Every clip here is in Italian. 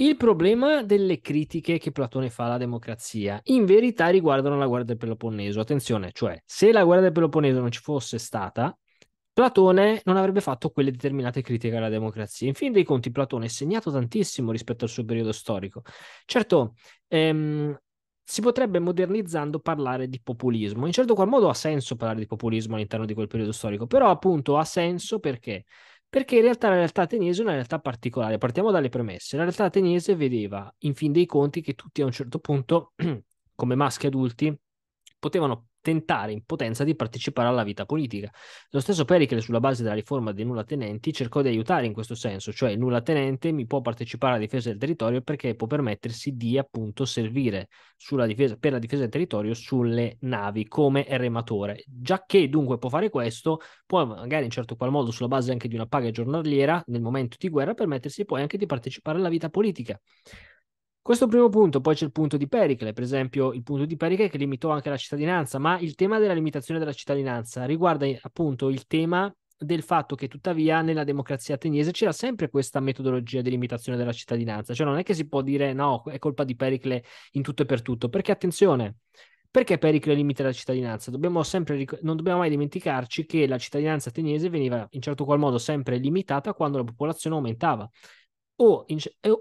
Il problema delle critiche che Platone fa alla democrazia in verità riguardano la guerra del Peloponneso. Attenzione, cioè, se la guerra del Peloponneso non ci fosse stata, Platone non avrebbe fatto quelle determinate critiche alla democrazia. In fin dei conti, Platone è segnato tantissimo rispetto al suo periodo storico. Certo, ehm, si potrebbe modernizzando parlare di populismo. In certo qual modo ha senso parlare di populismo all'interno di quel periodo storico, però appunto ha senso perché perché in realtà la realtà ateniese è una realtà particolare. Partiamo dalle premesse. La realtà ateniese vedeva, in fin dei conti, che tutti a un certo punto, come maschi adulti, potevano tentare in potenza di partecipare alla vita politica. Lo stesso Pericle, sulla base della riforma dei nullatenenti, cercò di aiutare in questo senso, cioè il nullatenente mi può partecipare alla difesa del territorio perché può permettersi di appunto servire difesa, per la difesa del territorio sulle navi come rematore. Già che dunque può fare questo, può magari in certo qual modo, sulla base anche di una paga giornaliera, nel momento di guerra, permettersi poi anche di partecipare alla vita politica. Questo primo punto, poi c'è il punto di Pericle, per esempio il punto di Pericle che limitò anche la cittadinanza, ma il tema della limitazione della cittadinanza riguarda appunto il tema del fatto che tuttavia nella democrazia ateniese c'era sempre questa metodologia di limitazione della cittadinanza, cioè non è che si può dire no, è colpa di Pericle in tutto e per tutto, perché attenzione, perché Pericle limita la cittadinanza? Dobbiamo sempre, non dobbiamo mai dimenticarci che la cittadinanza ateniese veniva in certo qual modo sempre limitata quando la popolazione aumentava o, in,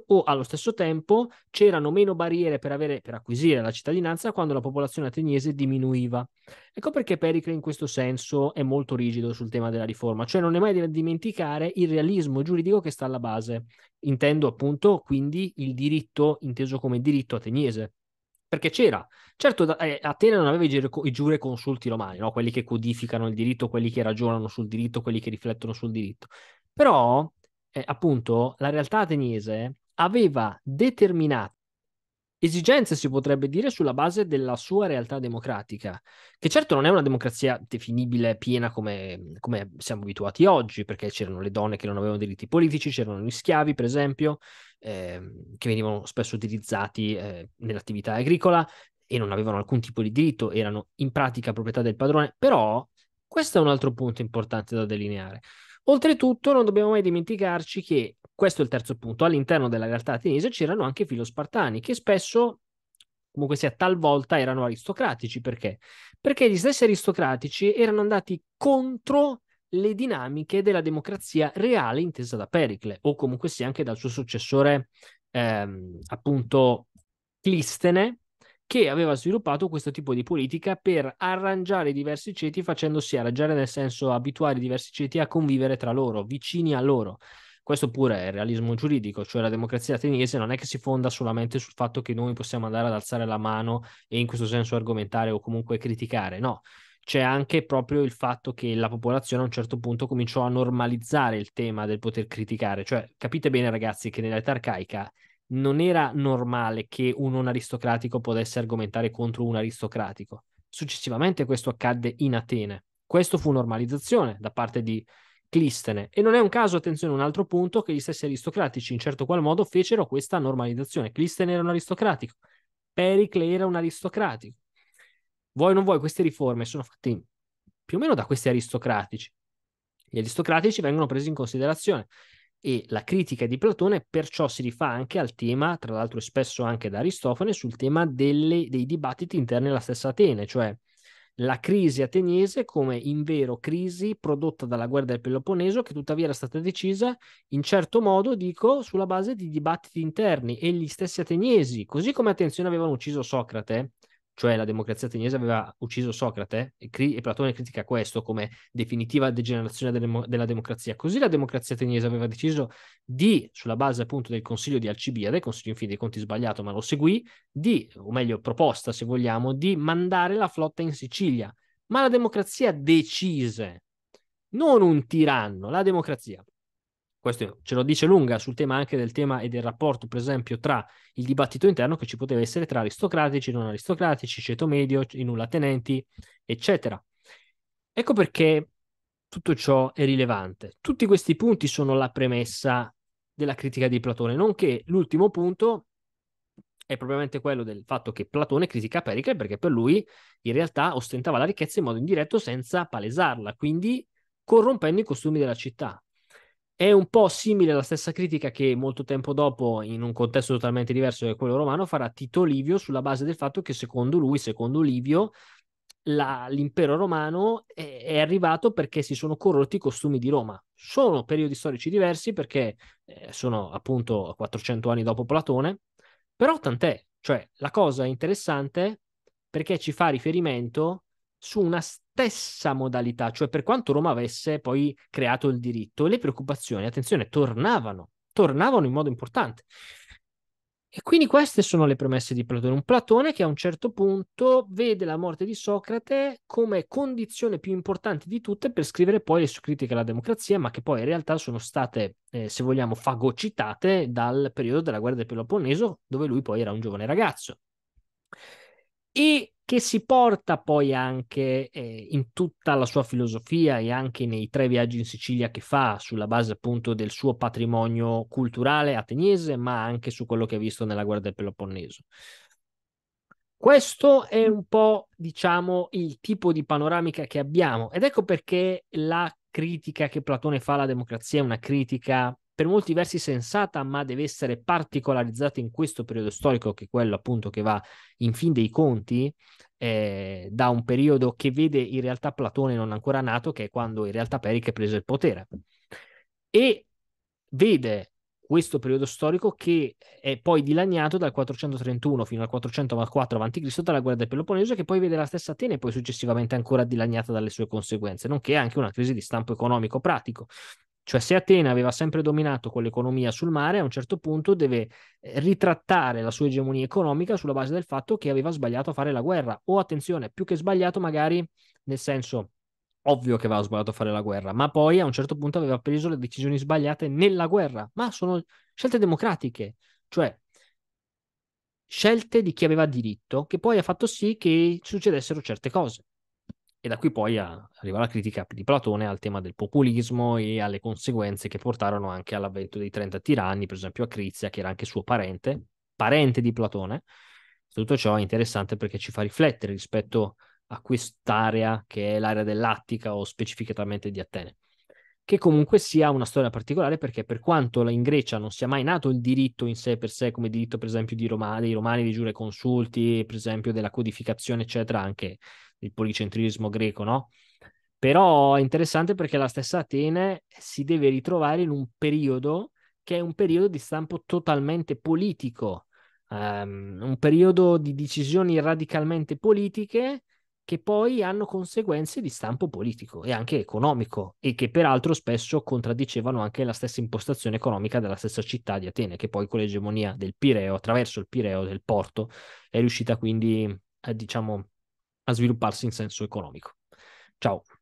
o, allo stesso tempo c'erano meno barriere per, avere, per, acquisire la cittadinanza quando la popolazione ateniese diminuiva. Ecco perché Pericle in questo senso è molto rigido sul tema della riforma, cioè non è mai da dimenticare il realismo giuridico che sta alla base. Intendo appunto quindi il diritto inteso come diritto ateniese. Perché c'era, certo, eh, Atene non aveva i, giureco, i giureconsulti romani, no? quelli che codificano il diritto, quelli che ragionano sul diritto, quelli che riflettono sul diritto. Però eh, appunto la realtà ateniese aveva determinate esigenze, si potrebbe dire, sulla base della sua realtà democratica, che certo non è una democrazia definibile piena come, come, siamo abituati oggi, perché c'erano le donne che non avevano diritti politici, c'erano gli schiavi, per esempio, eh, che venivano spesso utilizzati eh, nell'attività agricola e non avevano alcun tipo di diritto, erano in pratica proprietà del padrone, però questo è un altro punto importante da delineare. Oltretutto non dobbiamo mai dimenticarci che, questo è il terzo punto, all'interno della realtà ateniese c'erano anche filospartani che spesso, comunque sia talvolta, erano aristocratici. Perché? Perché gli stessi aristocratici erano andati contro le dinamiche della democrazia reale intesa da Pericle o comunque sia anche dal suo successore ehm, appunto Clistene che aveva sviluppato questo tipo di politica per arrangiare i diversi ceti, facendosi arrangiare nel senso abituare i diversi ceti a convivere tra loro, vicini a loro. Questo pure è il realismo giuridico, cioè la democrazia ateniese non è che si fonda solamente sul fatto che noi possiamo andare ad alzare la mano e in questo senso argomentare o comunque criticare, no. C'è anche proprio il fatto che la popolazione a un certo punto cominciò a normalizzare il tema del poter criticare, cioè capite bene ragazzi che nell'età arcaica non era normale che un non aristocratico potesse argomentare contro un aristocratico. Successivamente questo accadde in Atene. Questo fu normalizzazione da parte di Clistene e non è un caso, attenzione, un altro punto che gli stessi aristocratici in certo qual modo fecero questa normalizzazione. Clistene era un aristocratico, Pericle era un aristocratico. Vuoi o non vuoi, queste riforme sono fatte più o meno da questi aristocratici. Gli aristocratici vengono presi in considerazione e la critica di Platone perciò si rifà anche al tema, tra l'altro spesso anche da Aristofane, sul tema delle, dei dibattiti interni alla stessa Atene, cioè la crisi ateniese come in vero crisi prodotta dalla guerra del Peloponneso che tuttavia era stata decisa in certo modo, dico, sulla base di dibattiti interni e gli stessi ateniesi, così come attenzione avevano ucciso Socrate, cioè la democrazia ateniese aveva ucciso Socrate e, cri- e Platone critica questo come definitiva degenerazione delle- della democrazia. Così la democrazia ateniese aveva deciso di, sulla base appunto del consiglio di Alcibiade, consiglio in fin dei conti sbagliato ma lo seguì, di, o meglio proposta se vogliamo, di mandare la flotta in Sicilia. Ma la democrazia decise, non un tiranno, la democrazia questo ce lo dice lunga sul tema anche del tema e del rapporto, per esempio, tra il dibattito interno che ci poteva essere tra aristocratici, non aristocratici, ceto medio, i nullatenenti, eccetera. Ecco perché tutto ciò è rilevante. Tutti questi punti sono la premessa della critica di Platone, nonché l'ultimo punto è probabilmente quello del fatto che Platone critica Pericle perché per lui in realtà ostentava la ricchezza in modo indiretto senza palesarla, quindi corrompendo i costumi della città. È un po' simile alla stessa critica che molto tempo dopo, in un contesto totalmente diverso da quello romano, farà Tito Livio sulla base del fatto che secondo lui, secondo Livio, la, l'impero romano è, è, arrivato perché si sono corrotti i costumi di Roma. Sono periodi storici diversi perché eh, sono appunto 400 anni dopo Platone, però tant'è, cioè la cosa interessante perché ci fa riferimento su una stessa modalità, cioè per quanto Roma avesse poi creato il diritto, le preoccupazioni, attenzione, tornavano, tornavano in modo importante. E quindi queste sono le premesse di Platone. Un Platone che a un certo punto vede la morte di Socrate come condizione più importante di tutte per scrivere poi le sue critiche alla democrazia, ma che poi in realtà sono state, eh, se vogliamo, fagocitate dal periodo della guerra del Peloponneso, dove lui poi era un giovane ragazzo. E che si porta poi anche eh, in tutta la sua filosofia e anche nei tre viaggi in Sicilia che fa sulla base appunto del suo patrimonio culturale ateniese, ma anche su quello che ha visto nella guerra del Peloponneso. Questo è un po', diciamo, il tipo di panoramica che abbiamo ed ecco perché la critica che Platone fa alla democrazia è una critica per molti versi sensata, ma deve essere particolarizzata in questo periodo storico, che è quello appunto che va in fin dei conti eh, da un periodo che vede in realtà Platone non ancora nato, che è quando in realtà Periche prese il potere. E vede questo periodo storico che è poi dilaniato dal 431 fino al 404 a.C. dalla guerra del Peloponneso che poi vede la stessa Atene poi successivamente ancora dilaniata dalle sue conseguenze, nonché anche una crisi di stampo economico pratico. Cioè se Atene aveva sempre dominato con l'economia sul mare, a un certo punto deve eh, ritrattare la sua egemonia economica sulla base del fatto che aveva sbagliato a fare la guerra. O attenzione, più che sbagliato magari nel senso ovvio che aveva sbagliato a fare la guerra, ma poi a un certo punto aveva preso le decisioni sbagliate nella guerra, ma sono scelte democratiche, cioè scelte di chi aveva diritto, che poi ha fatto sì che succedessero certe cose e da qui poi arriva la critica di Platone al tema del populismo e alle conseguenze che portarono anche all'avvento dei 30 tiranni, per esempio a Crizia, che era anche suo parente, parente di Platone. Tutto ciò è interessante perché ci fa riflettere rispetto a quest'area che è l'area dell'Attica o specificatamente di Atene, che comunque sia una storia particolare perché per quanto in Grecia non sia mai nato il diritto in sé per sé, come diritto per esempio di Roma, dei romani, di giureconsulti, per esempio della codificazione, eccetera, anche il policentrismo greco, no? Però è interessante perché la stessa Atene si deve ritrovare in un periodo che è un periodo di stampo totalmente politico, um, un periodo di decisioni radicalmente politiche che poi hanno conseguenze di stampo politico e anche economico e che peraltro spesso contraddicevano anche la stessa impostazione economica della stessa città di Atene, che poi con l'egemonia del Pireo, attraverso il Pireo del porto, è riuscita quindi, eh, diciamo, a svilupparsi in senso economico. Ciao.